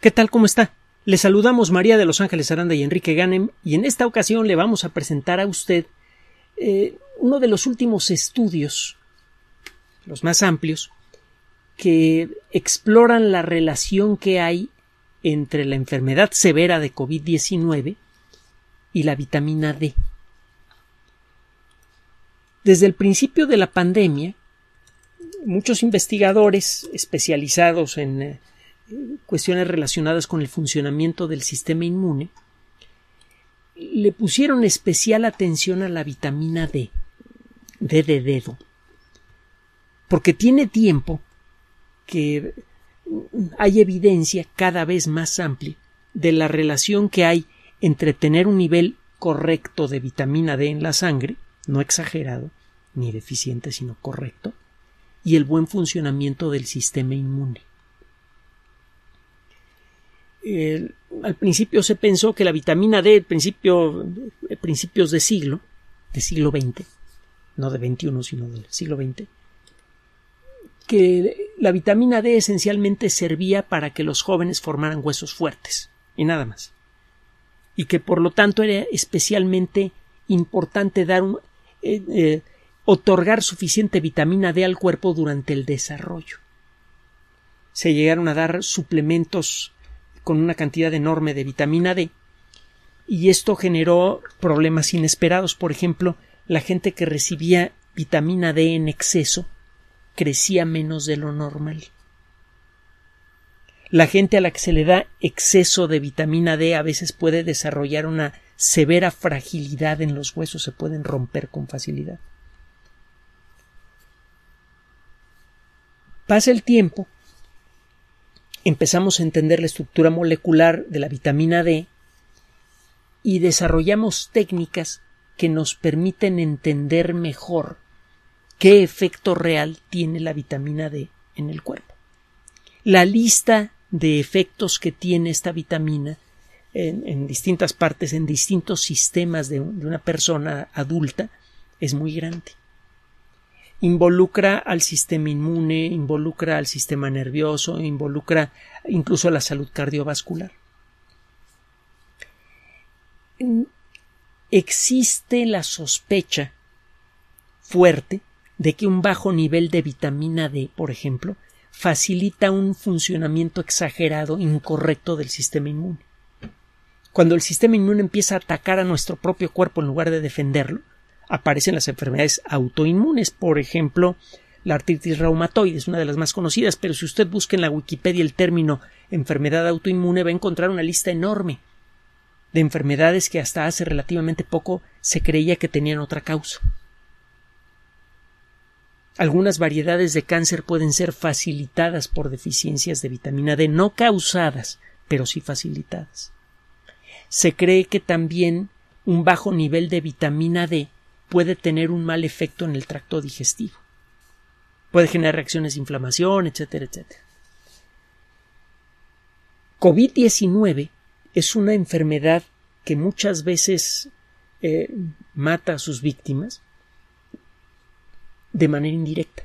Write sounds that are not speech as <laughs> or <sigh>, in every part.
¿Qué tal? ¿Cómo está? Le saludamos María de Los Ángeles Aranda y Enrique Ganem y en esta ocasión le vamos a presentar a usted eh, uno de los últimos estudios, los más amplios, que exploran la relación que hay entre la enfermedad severa de COVID-19 y la vitamina D. Desde el principio de la pandemia, muchos investigadores especializados en eh, cuestiones relacionadas con el funcionamiento del sistema inmune, le pusieron especial atención a la vitamina D, D de dedo, porque tiene tiempo que hay evidencia cada vez más amplia de la relación que hay entre tener un nivel correcto de vitamina D en la sangre, no exagerado ni deficiente, sino correcto, y el buen funcionamiento del sistema inmune. Eh, al principio se pensó que la vitamina D, principio, eh, principios de siglo, de siglo XX, no de XXI, sino del siglo XX, que la vitamina D esencialmente servía para que los jóvenes formaran huesos fuertes, y nada más. Y que por lo tanto era especialmente importante dar un, eh, otorgar suficiente vitamina D al cuerpo durante el desarrollo. Se llegaron a dar suplementos con una cantidad enorme de vitamina D y esto generó problemas inesperados. Por ejemplo, la gente que recibía vitamina D en exceso crecía menos de lo normal. La gente a la que se le da exceso de vitamina D a veces puede desarrollar una severa fragilidad en los huesos, se pueden romper con facilidad. Pasa el tiempo empezamos a entender la estructura molecular de la vitamina D y desarrollamos técnicas que nos permiten entender mejor qué efecto real tiene la vitamina D en el cuerpo. La lista de efectos que tiene esta vitamina en, distintas partes, en distintos sistemas de una persona adulta, es muy grande involucra al sistema inmune, involucra al sistema nervioso, involucra incluso a la salud cardiovascular. Existe la sospecha fuerte de que un bajo nivel de vitamina D, por ejemplo, facilita un funcionamiento exagerado, incorrecto del sistema inmune. Cuando el sistema inmune empieza a atacar a nuestro propio cuerpo en lugar de defenderlo, aparecen las enfermedades autoinmunes, por ejemplo, la artritis reumatoide es una de las más conocidas, pero si usted busca en la Wikipedia el término enfermedad autoinmune va a encontrar una lista enorme de enfermedades que hasta hace relativamente poco se creía que tenían otra causa. Algunas variedades de cáncer pueden ser facilitadas por deficiencias de vitamina D, no causadas, pero sí facilitadas. Se cree que también un bajo nivel de vitamina D puede tener un mal efecto en el tracto digestivo. Puede generar reacciones de inflamación, etcétera, etcétera. COVID-19 es una enfermedad que muchas veces eh, mata a sus víctimas de manera indirecta.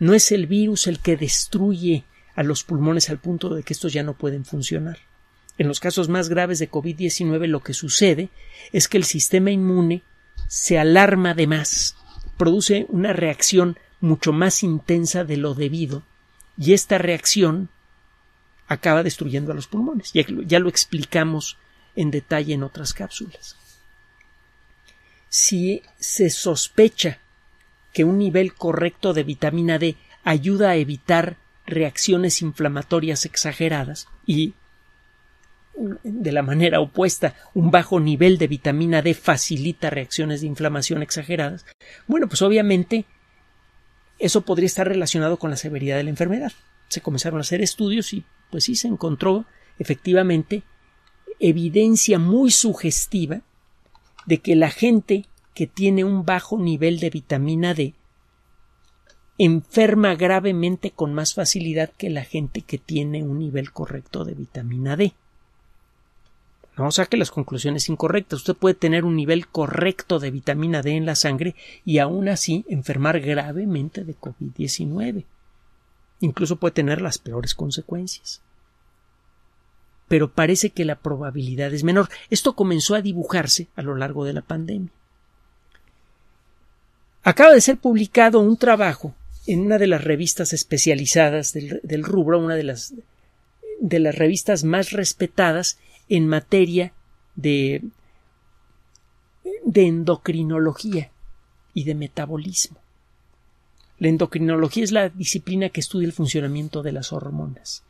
No es el virus el que destruye a los pulmones al punto de que estos ya no pueden funcionar. En los casos más graves de COVID-19 lo que sucede es que el sistema inmune se alarma de más, produce una reacción mucho más intensa de lo debido, y esta reacción acaba destruyendo a los pulmones. Ya, ya lo explicamos en detalle en otras cápsulas. Si se sospecha que un nivel correcto de vitamina D ayuda a evitar reacciones inflamatorias exageradas y de la manera opuesta, un bajo nivel de vitamina D facilita reacciones de inflamación exageradas, bueno, pues obviamente eso podría estar relacionado con la severidad de la enfermedad. Se comenzaron a hacer estudios y pues sí se encontró efectivamente evidencia muy sugestiva de que la gente que tiene un bajo nivel de vitamina D enferma gravemente con más facilidad que la gente que tiene un nivel correcto de vitamina D. Vamos a que las conclusiones incorrectas. Usted puede tener un nivel correcto de vitamina D en la sangre y aún así enfermar gravemente de COVID-19. Incluso puede tener las peores consecuencias. Pero parece que la probabilidad es menor. Esto comenzó a dibujarse a lo largo de la pandemia. Acaba de ser publicado un trabajo en una de las revistas especializadas del, del rubro, una de las, de las revistas más respetadas en materia de, de endocrinología y de metabolismo. La endocrinología es la disciplina que estudia el funcionamiento de las hormonas.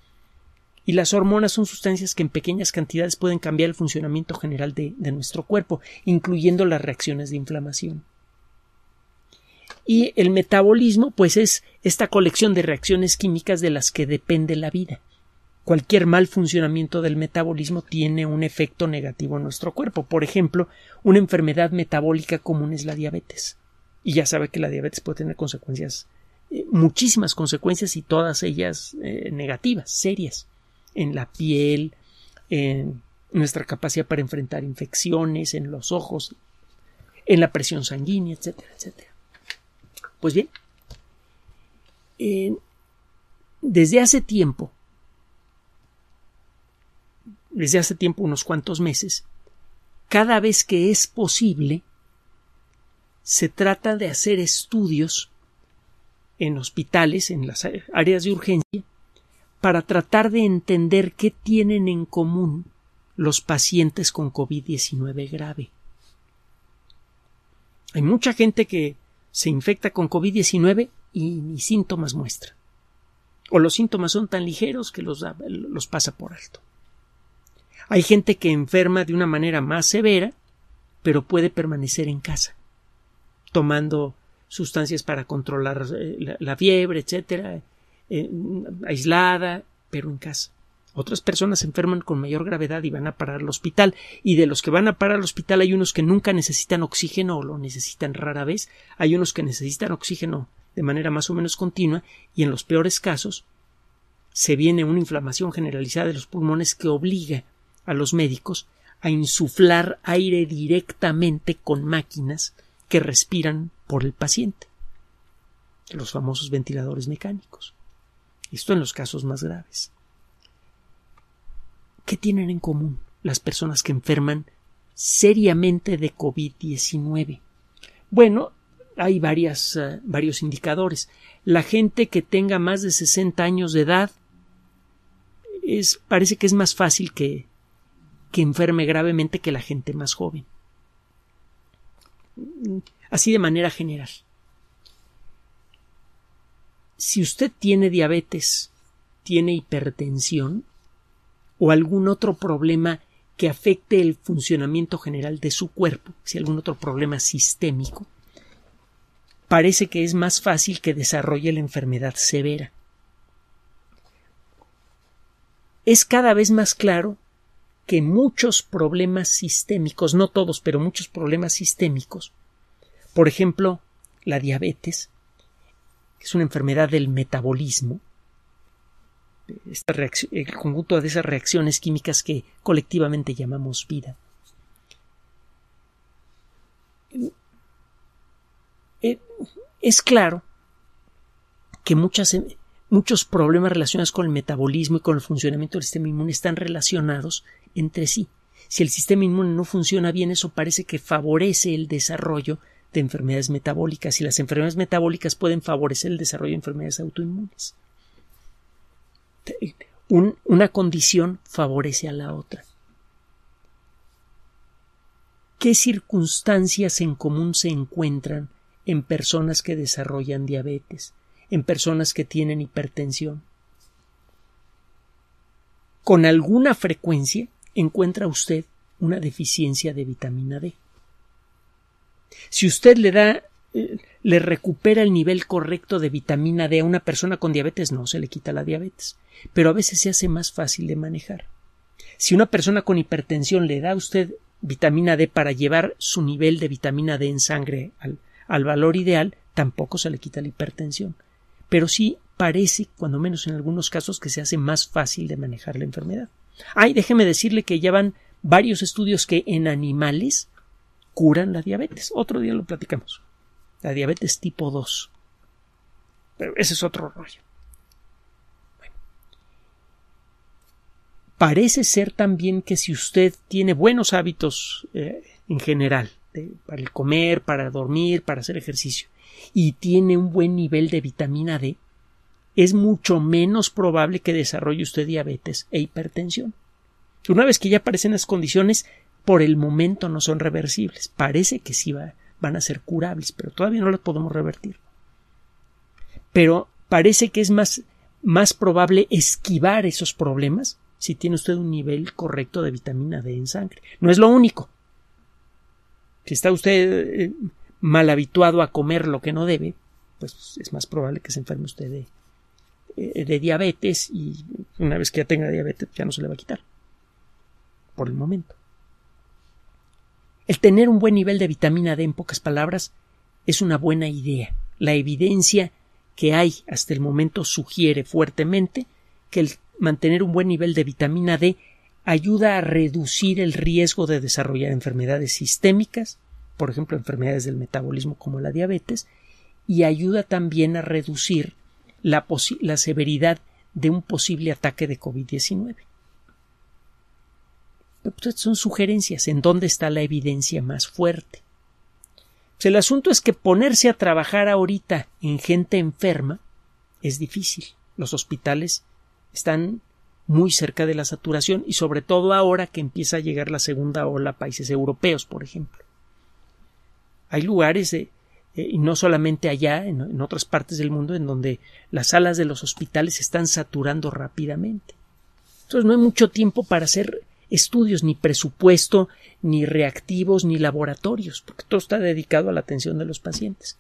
Y las hormonas son sustancias que en pequeñas cantidades pueden cambiar el funcionamiento general de, de nuestro cuerpo, incluyendo las reacciones de inflamación. Y el metabolismo, pues, es esta colección de reacciones químicas de las que depende la vida cualquier mal funcionamiento del metabolismo tiene un efecto negativo en nuestro cuerpo. Por ejemplo, una enfermedad metabólica común es la diabetes. Y ya sabe que la diabetes puede tener consecuencias, eh, muchísimas consecuencias y todas ellas eh, negativas, serias, en la piel, en nuestra capacidad para enfrentar infecciones, en los ojos, en la presión sanguínea, etcétera, etcétera. Pues bien, desde hace tiempo desde hace tiempo, unos cuantos meses, cada vez que es posible, se trata de hacer estudios en hospitales, en las áreas de urgencia, para tratar de entender qué tienen en común los pacientes con COVID-19 grave. Hay mucha gente que se infecta con COVID-19 y ni síntomas muestra. O los síntomas son tan ligeros que los, los pasa por alto. Hay gente que enferma de una manera más severa, pero puede permanecer en casa, tomando sustancias para controlar eh, la, fiebre, etcétera, eh, mm, aislada, pero en casa. Otras personas se enferman con mayor gravedad y van a parar al hospital. Y de los que van a parar al hospital hay unos que nunca necesitan oxígeno o lo necesitan rara vez. Hay unos que necesitan oxígeno de manera más o menos continua y en los peores casos se viene una inflamación generalizada de los pulmones que obliga a los médicos a insuflar aire directamente con máquinas que respiran por el paciente, los famosos ventiladores mecánicos. Esto en los casos más graves. ¿Qué tienen en común las personas que enferman seriamente de COVID-19? Bueno, hay varias, eh, varios indicadores. La gente que tenga más de 60 años de edad es, parece que es más fácil que, que enferme gravemente que la gente más joven. Así de manera general. Si usted tiene diabetes, tiene hipertensión o algún otro problema que afecte el funcionamiento general de su cuerpo, si algún otro problema sistémico, parece que es más fácil que desarrolle la enfermedad severa. Es cada vez más claro que muchos problemas sistémicos, no todos, pero muchos problemas sistémicos, por ejemplo, la diabetes, que es una enfermedad del metabolismo, el conjunto de esas reacciones químicas que colectivamente llamamos vida. Eh, es claro que muchas, eh, muchos problemas relacionados con el metabolismo y con el funcionamiento del sistema inmune están relacionados entre sí. Si el sistema inmune no funciona bien, eso parece que favorece el desarrollo de enfermedades metabólicas y las enfermedades metabólicas pueden favorecer el desarrollo de enfermedades autoinmunes. una condición favorece a la otra. ¿Qué circunstancias en común se encuentran en personas que desarrollan diabetes, en personas que tienen hipertensión? Con alguna frecuencia encuentra usted una deficiencia de vitamina D. Si usted le da eh, le recupera el nivel correcto de vitamina D a una persona con diabetes, no se le quita la diabetes, pero a veces se hace más fácil de manejar. Si una persona con hipertensión le da a usted vitamina D para llevar su nivel de vitamina D en sangre al, al valor ideal, tampoco se le quita la hipertensión. Pero sí parece, cuando menos en algunos casos, que se hace más fácil de manejar la enfermedad. Ay, déjeme decirle que ya van varios estudios que en animales curan la diabetes. Otro día lo platicamos. La diabetes tipo 2. Pero ese es otro rollo. Parece ser también que si usted tiene buenos hábitos eh, en general, para el comer, para dormir, para hacer ejercicio, y tiene un buen nivel de vitamina D, es mucho menos probable que desarrolle usted diabetes e hipertensión. Una vez que ya aparecen las condiciones, por el momento no son reversibles. Parece que sí van a ser curables, pero todavía no las podemos revertir. Pero parece que es más, más probable esquivar esos problemas si tiene usted un nivel correcto de vitamina D en sangre. No es lo único. Si está usted eh, mal habituado a comer lo que no debe, pues es más probable que se enferme usted de eh, de diabetes y una vez que ya tenga diabetes ya no se le va a quitar. Por el momento. El tener un buen nivel de vitamina D, en pocas palabras, es una buena idea. La evidencia que hay hasta el momento sugiere fuertemente que el mantener un buen nivel de vitamina D ayuda a reducir el riesgo de desarrollar enfermedades sistémicas, por ejemplo enfermedades del metabolismo como la diabetes, y ayuda también a reducir la, severidad de un posible ataque de COVID-19. Pues, son sugerencias en dónde está la evidencia más fuerte. Pues, el asunto es que ponerse a trabajar ahorita en gente enferma es difícil. Los hospitales están muy cerca de la saturación y sobre todo ahora que empieza a llegar la segunda ola a países europeos, por ejemplo. Hay lugares de, eh, y no solamente allá, en, otras partes del mundo en donde las salas de los hospitales se están saturando rápidamente. Entonces no hay mucho tiempo para hacer estudios, ni presupuesto, ni reactivos, ni laboratorios, porque todo está dedicado a la atención de los pacientes.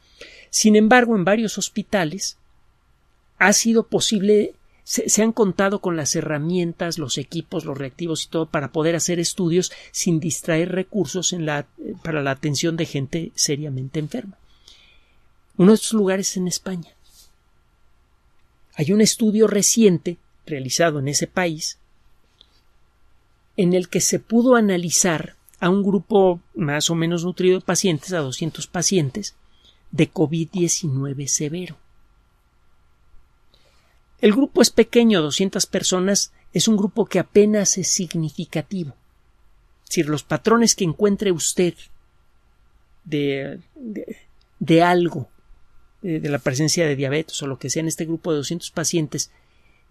Sin embargo, en varios hospitales ha sido posible se, han contado con las herramientas, los equipos, los reactivos y todo para poder hacer estudios sin distraer recursos eh, para la atención de gente seriamente enferma. Uno de estos lugares en España. Hay un estudio reciente realizado en ese país en el que se pudo analizar a un grupo más o menos nutrido de pacientes, a 200 pacientes, de COVID-19 severo. El grupo es pequeño, 200 personas, es un grupo que apenas es significativo. Es decir, los patrones que encuentre usted de, de algo eh, de la presencia de diabetes o lo que sea en este grupo de 200 pacientes,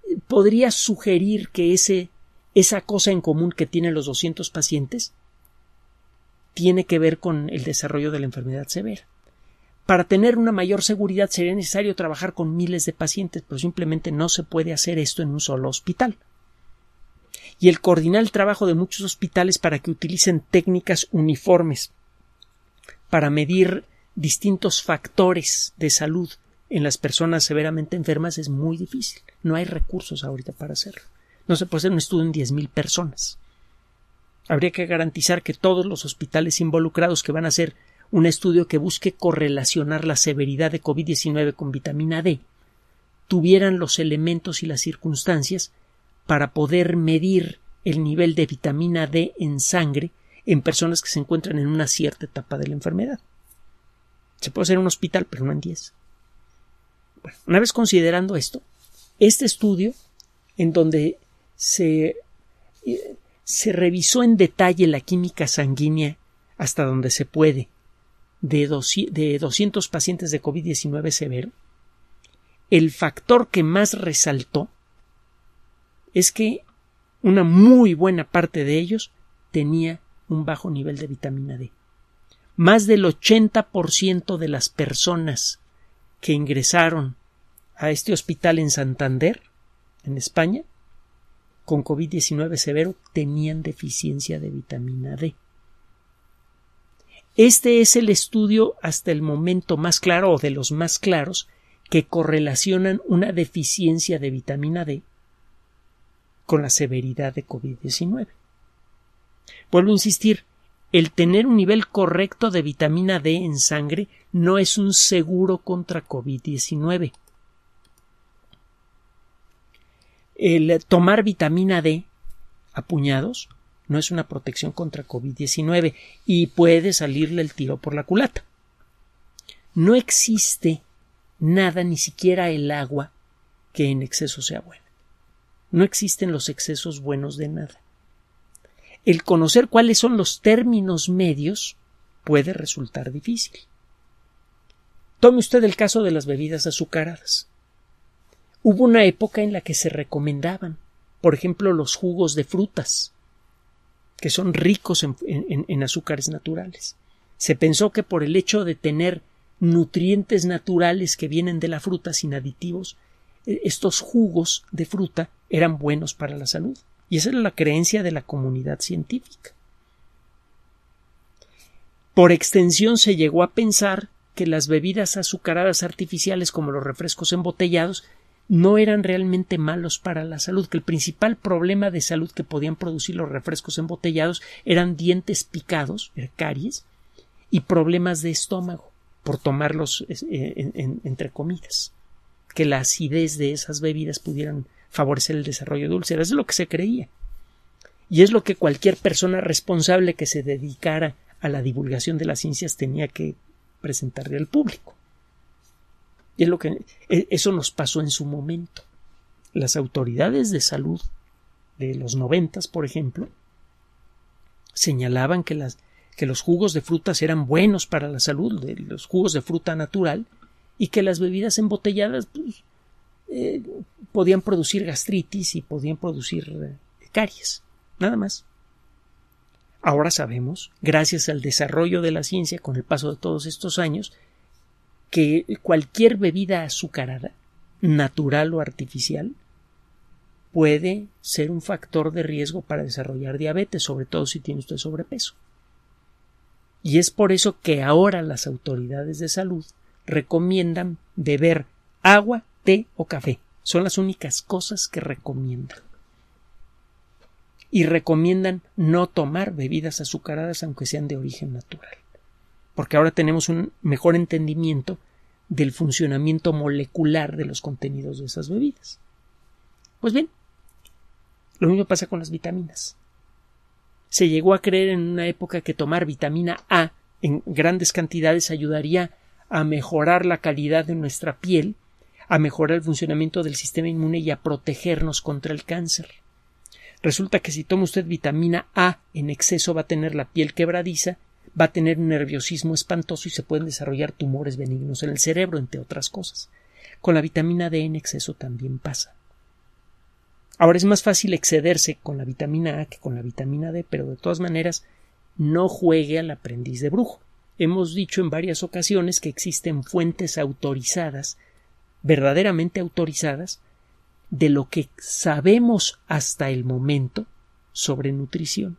eh, podría sugerir que ese, esa cosa en común que tienen los 200 pacientes tiene que ver con el desarrollo de la enfermedad severa. Para tener una mayor seguridad sería necesario trabajar con miles de pacientes, pero simplemente no se puede hacer esto en un solo hospital. Y el coordinar el trabajo de muchos hospitales para que utilicen técnicas uniformes para medir distintos factores de salud en las personas severamente enfermas es muy difícil. No hay recursos ahorita para hacerlo. No se puede hacer un estudio en 10.000 personas. Habría que garantizar que todos los hospitales involucrados que van a hacer un estudio que busque correlacionar la severidad de COVID-19 con vitamina D tuvieran los elementos y las circunstancias para poder medir el nivel de vitamina D en sangre en personas que se encuentran en una cierta etapa de la enfermedad. Se puede hacer en un hospital, pero no en 10. Bueno, una vez considerando esto, este estudio, en donde se, eh, se revisó en detalle la química sanguínea hasta donde se puede de, 200 pacientes de COVID-19 severo, el factor que más resaltó es que una muy buena parte de ellos tenía un bajo nivel de vitamina D más del 80% de las personas que ingresaron a este hospital en Santander, en España, con COVID-19 severo, tenían deficiencia de vitamina D. Este es el estudio hasta el momento más claro o de los más claros que correlacionan una deficiencia de vitamina D con la severidad de COVID-19. Vuelvo a insistir, el tener un nivel correcto de vitamina D en sangre no es un seguro contra COVID-19. El tomar vitamina D a puñados no es una protección contra COVID-19 y puede salirle el tiro por la culata. No existe nada, ni siquiera el agua, que en exceso sea buena. No existen los excesos buenos de nada el conocer cuáles son los términos medios puede resultar difícil. Tome usted el caso de las bebidas azucaradas. Hubo una época en la que se recomendaban, por ejemplo, los jugos de frutas, que son ricos en, azúcares naturales. Se pensó que por el hecho de tener nutrientes naturales que vienen de la fruta sin aditivos, e, estos jugos de fruta eran buenos para la salud. Y esa es la creencia de la comunidad científica. Por extensión se llegó a pensar que las bebidas azucaradas artificiales como los refrescos embotellados no eran realmente malos para la salud, que el principal problema de salud que podían producir los refrescos embotellados eran dientes picados, caries, y problemas de estómago por tomarlos eh, entre comidas, que la acidez de esas bebidas pudieran favorecer el desarrollo de úlceras. Es lo que se creía. Y es lo que cualquier persona responsable que se dedicara a la divulgación de las ciencias tenía que presentarle al público. Y es lo que e, eso nos pasó en su momento. Las autoridades de salud de los noventas, por ejemplo, señalaban que, los jugos de frutas eran buenos para la salud, los jugos de fruta natural, y que las bebidas embotelladas pues, eh, podían producir gastritis y podían producir eh, caries, nada más. Ahora sabemos, gracias al desarrollo de la ciencia con el paso de todos estos años, que cualquier bebida azucarada, natural o artificial, puede ser un factor de riesgo para desarrollar diabetes, sobre todo si tiene usted sobrepeso. Y es por eso que ahora las autoridades de salud recomiendan beber agua té o café. Son las únicas cosas que recomiendan. Y recomiendan no tomar bebidas azucaradas aunque sean de origen natural. Porque ahora tenemos un mejor entendimiento del funcionamiento molecular de los contenidos de esas bebidas. Pues bien, lo mismo pasa con las vitaminas. Se llegó a creer en una época que tomar vitamina A en grandes cantidades ayudaría a mejorar la calidad de nuestra piel a mejorar el funcionamiento del sistema inmune y a protegernos contra el cáncer. Resulta que si toma usted vitamina A en exceso va a tener la piel quebradiza, va a tener un nerviosismo espantoso y se pueden desarrollar tumores benignos en el cerebro, entre otras cosas. Con la vitamina D en exceso también pasa. Ahora es más fácil excederse con la vitamina A que con la vitamina D, pero de todas maneras no juegue al aprendiz de brujo. Hemos dicho en varias ocasiones que existen fuentes autorizadas verdaderamente autorizadas de lo que sabemos hasta el momento sobre nutrición.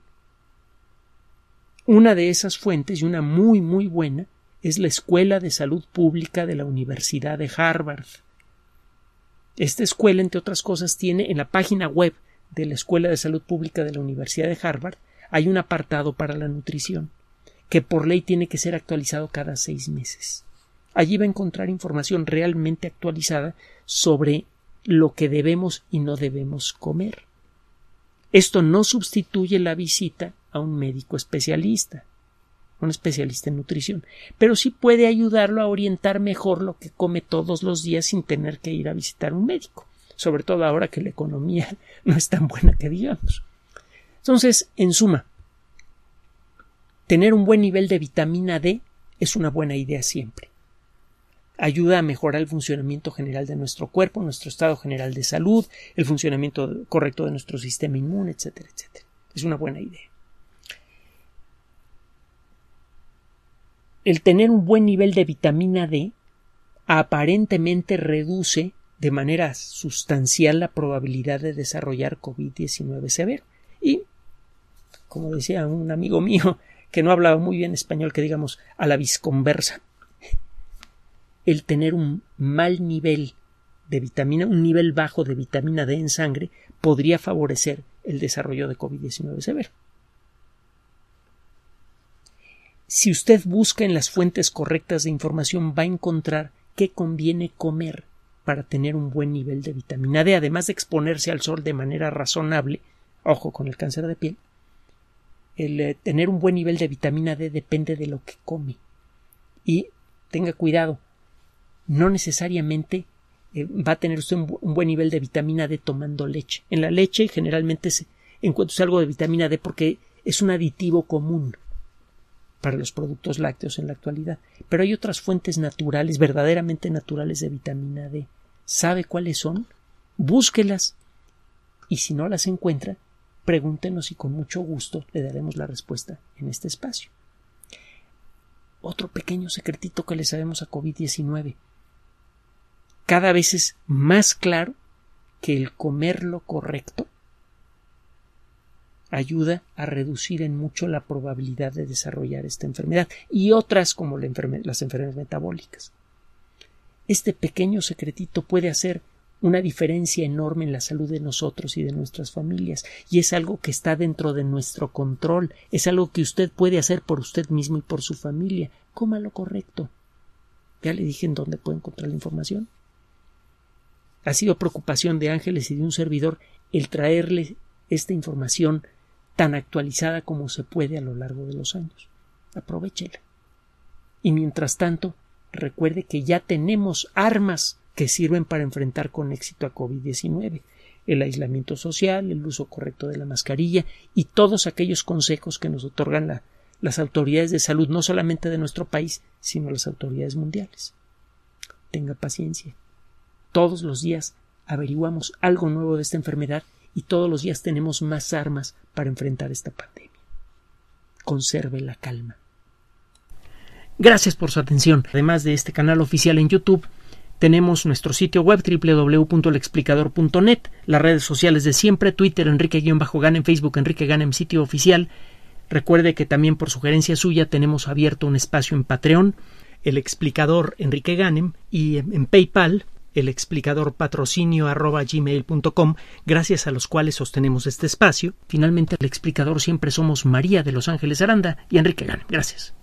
Una de esas fuentes, y una muy muy buena, es la Escuela de Salud Pública de la Universidad de Harvard. Esta escuela, entre otras cosas, tiene en la página web de la Escuela de Salud Pública de la Universidad de Harvard hay un apartado para la nutrición, que por ley tiene que ser actualizado cada seis meses. Allí va a encontrar información realmente actualizada sobre lo que debemos y no debemos comer. Esto no sustituye la visita a un médico especialista, un especialista en nutrición, pero sí puede ayudarlo a orientar mejor lo que come todos los días sin tener que ir a visitar un médico, sobre todo ahora que la economía <laughs> no es tan buena que digamos. Entonces, en suma, tener un buen nivel de vitamina D es una buena idea siempre ayuda a mejorar el funcionamiento general de nuestro cuerpo, nuestro estado general de salud, el funcionamiento correcto de nuestro sistema inmune, etcétera, etcétera. Es una buena idea. El tener un buen nivel de vitamina D aparentemente reduce de manera sustancial la probabilidad de desarrollar COVID-19 severo. Y, como decía un amigo mío que no hablaba muy bien español, que digamos a la visconversa, el tener un mal nivel de vitamina, un nivel bajo de vitamina D en sangre, podría favorecer el desarrollo de COVID-19 severo. Si usted busca en las fuentes correctas de información, va a encontrar qué conviene comer para tener un buen nivel de vitamina D, además de exponerse al sol de manera razonable, ojo con el cáncer de piel, el eh, tener un buen nivel de vitamina D depende de lo que come. Y tenga cuidado, no necesariamente eh, va a tener usted un, buen nivel de vitamina D tomando leche. En la leche generalmente se encuentra algo de vitamina D porque es un aditivo común para los productos lácteos en la actualidad. Pero hay otras fuentes naturales, verdaderamente naturales de vitamina D. ¿Sabe cuáles son? Búsquelas. Y si no las encuentra, pregúntenos y con mucho gusto le daremos la respuesta en este espacio. Otro pequeño secretito que le sabemos a COVID-19 cada vez es más claro que el comer lo correcto ayuda a reducir en mucho la probabilidad de desarrollar esta enfermedad y otras como las enfermedades metabólicas. Este pequeño secretito puede hacer una diferencia enorme en la salud de nosotros y de nuestras familias, y es algo que está dentro de nuestro control, es algo que usted puede hacer por usted mismo y por su familia. Coma lo correcto. Ya le dije en dónde puede encontrar la información. Ha sido preocupación de Ángeles y de un servidor el traerle esta información tan actualizada como se puede a lo largo de los años. Aprovechela. Y mientras tanto, recuerde que ya tenemos armas que sirven para enfrentar con éxito a COVID-19 el aislamiento social, el uso correcto de la mascarilla y todos aquellos consejos que nos otorgan las autoridades de salud, no solamente de nuestro país, sino las autoridades mundiales. Tenga paciencia. Todos los días averiguamos algo nuevo de esta enfermedad y todos los días tenemos más armas para enfrentar esta pandemia. Conserve la calma. Gracias por su atención. Además de este canal oficial en YouTube, tenemos nuestro sitio web www.lexplicador.net, las redes sociales de siempre, Twitter Enrique-Ganem, Facebook Enrique Ganem, sitio oficial. Recuerde que también por sugerencia suya tenemos abierto un espacio en Patreon, el explicador Enrique Ganem y en PayPal el explicador patrocinio arroba gracias a los cuales sostenemos este espacio. Finalmente, el explicador siempre somos María de Los Ángeles Aranda y Enrique Gan. Gracias.